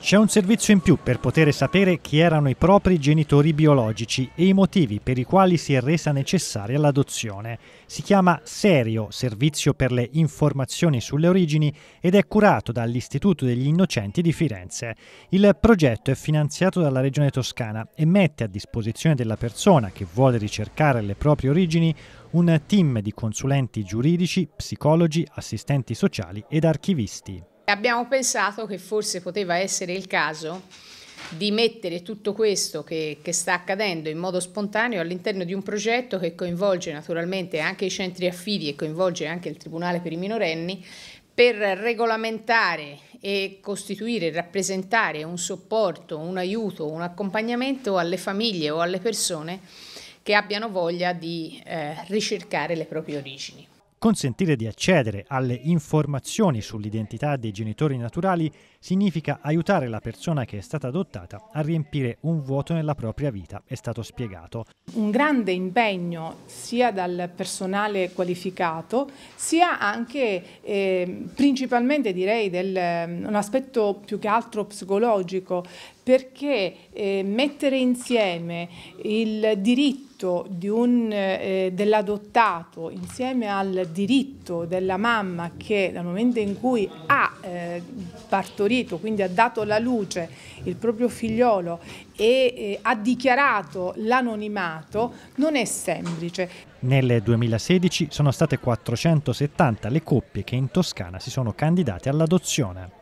C'è un servizio in più per poter sapere chi erano i propri genitori biologici e i motivi per i quali si è resa necessaria l'adozione. Si chiama Serio, Servizio per le informazioni sulle origini, ed è curato dall'Istituto degli Innocenti di Firenze. Il progetto è finanziato dalla Regione Toscana e mette a disposizione della persona che vuole ricercare le proprie origini un team di consulenti giuridici, psicologi, assistenti sociali ed archivisti. Abbiamo pensato che forse poteva essere il caso di mettere tutto questo che, che sta accadendo in modo spontaneo all'interno di un progetto che coinvolge naturalmente anche i centri affidi e coinvolge anche il Tribunale per i minorenni per regolamentare e costituire, rappresentare un supporto, un aiuto, un accompagnamento alle famiglie o alle persone che abbiano voglia di eh, ricercare le proprie origini. Consentire di accedere alle informazioni sull'identità dei genitori naturali significa aiutare la persona che è stata adottata a riempire un vuoto nella propria vita, è stato spiegato. Un grande impegno sia dal personale qualificato, sia anche eh, principalmente direi del, ehm, un aspetto più che altro psicologico, perché eh, mettere insieme il diritto diritto di eh, dell'adottato insieme al diritto della mamma che dal momento in cui ha eh, partorito, quindi ha dato alla luce il proprio figliolo e eh, ha dichiarato l'anonimato, non è semplice. Nel 2016 sono state 470 le coppie che in Toscana si sono candidate all'adozione.